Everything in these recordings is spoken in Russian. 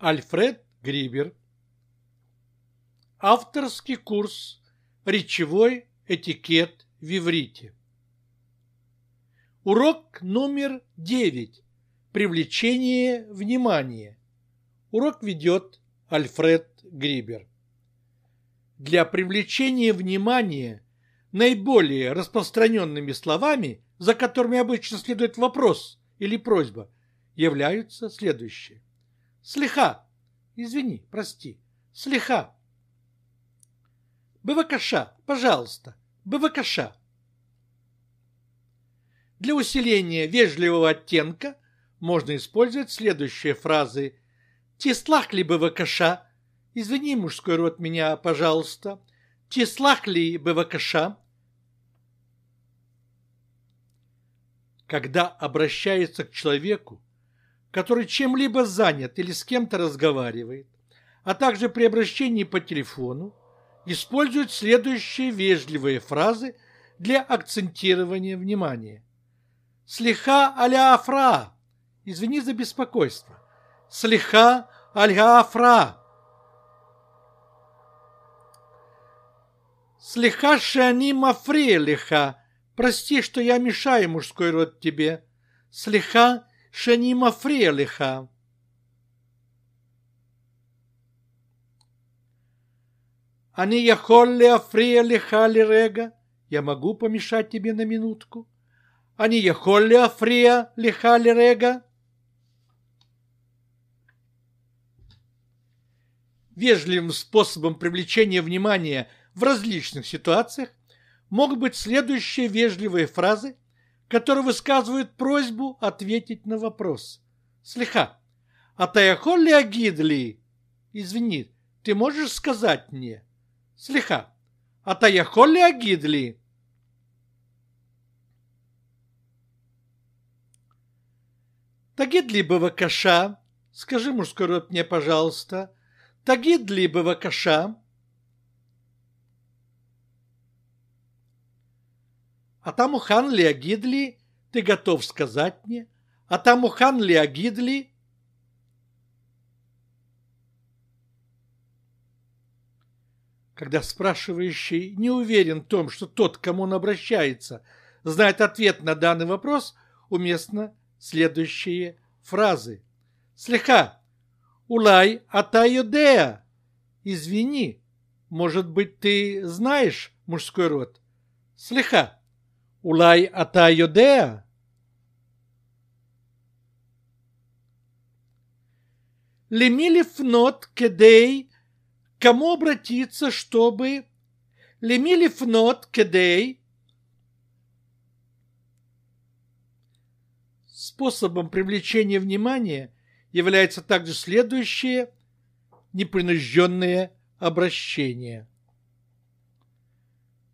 Альфред Грибер. Авторский курс «Речевой этикет в иврите». Урок номер девять. Привлечение внимания. Урок ведет Альфред Грибер. Для привлечения внимания наиболее распространенными словами, за которыми обычно следует вопрос или просьба, являются следующие. Слиха, Извини, прости. Слиха. БВКШ, пожалуйста. БВКШ. Для усиления вежливого оттенка можно использовать следующие фразы. «Теслах ли БВКШ?» «Извини, мужской рот меня, пожалуйста». «Теслах ли БВКШ?» Когда обращается к человеку, который чем-либо занят или с кем-то разговаривает, а также при обращении по телефону, использует следующие вежливые фразы для акцентирования внимания. «Слиха аля афра!» Извини за беспокойство. «Слиха аля афра!» «Слиха шани мафри лиха!» «Прости, что я мешаю мужской род тебе!» «Слиха Шанима Фрелиха. Они яхолли африэли халирега. Я могу помешать тебе на минутку? Они яхолли африя лихалирега. Вежливым способом привлечения внимания в различных ситуациях могут быть следующие вежливые фразы – который высказывает просьбу ответить на вопрос. Слиха, а Таяхолли Агидли? Извини, ты можешь сказать мне? Слиха, а Таяхолли Агидли? Тагидли бы Бавакаша, скажи мужской род мне, пожалуйста, Тагидли бы Бавакаша, А там у хан Леогидли, ты готов сказать мне? А там у хан Леогидли... Когда спрашивающий не уверен в том, что тот, к кому он обращается, знает ответ на данный вопрос, уместно следующие фразы. Слегка. Улай атайодея. Извини. Может быть, ты знаешь мужской род? Слегка. אולי אתה יודע? למי לפנות כדי, кому обратиться, чтобы, למי לפנות כדי, Способом привлечения внимания является также следующее непринужденное обращение.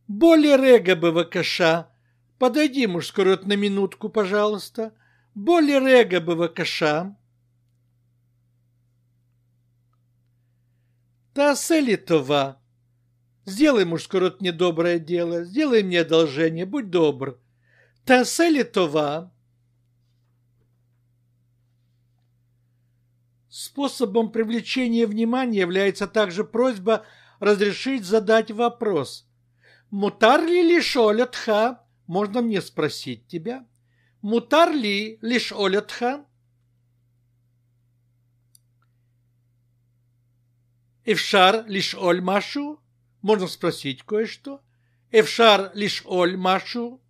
Более рега вакаша. Подойди, мужской рот, на минутку, пожалуйста. Более рега бы бывакаша. Таселитова. Сделай, мужской рот, мне доброе дело. Сделай мне одолжение, будь добр. Таселитова. Способом привлечения внимания является также просьба разрешить задать вопрос. Мутар ли лишолятха? можно мне спросить тебя, мутар ли лишь Олетхан? Эвшар лишь Оль Машу? Можно спросить кое-что? Эвшар лишь Оль Машу?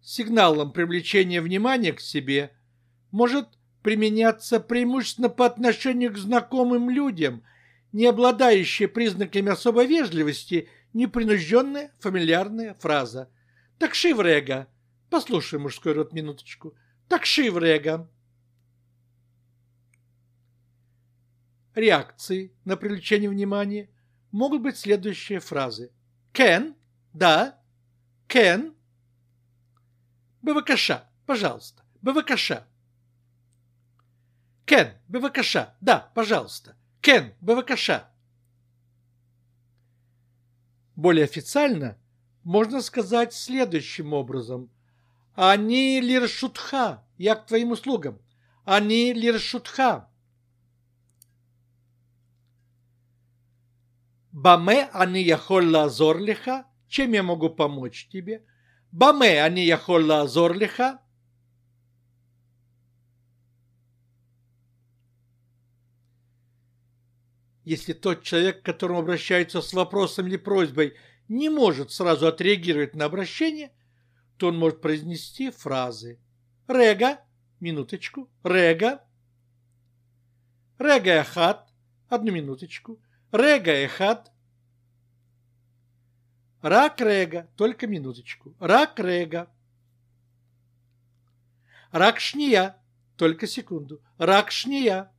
Сигналом привлечения внимания к себе может применяться преимущественно по отношению к знакомым людям – не обладающая признаками особой вежливости, непринужденная фамильярная фраза. «Так шиврега!» Послушай мужской рот минуточку. «Так шиврега!» Реакции на привлечение внимания могут быть следующие фразы. «Кен?» «Да?» «Кен?» «БВКШ, пожалуйста!» «БВКШ!» «Кен, БВКШ, да, пожалуйста!» Кен בבקשה. Более официально можно сказать следующим образом. Они лиршутха, я к твоим услугам. Они лиршутха. Баме они яхолла азорлиха, чем я могу помочь тебе? Баме они яхолла азорлиха, если тот человек, к которому обращаются с вопросом или просьбой, не может сразу отреагировать на обращение, то он может произнести фразы «Рега», «Минуточку», «Рега», «Рега эхат», «Одну минуточку», «Рега эхат», «Рак рега», «Только минуточку», «Рак рега», «Рак шния», «Только секунду», «Рак шния»,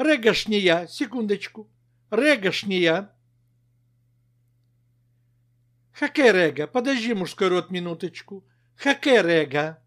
Рега ж секундочку. Рега ж Хаке Рега, подожди мужской род минуточку. Хаке Рега.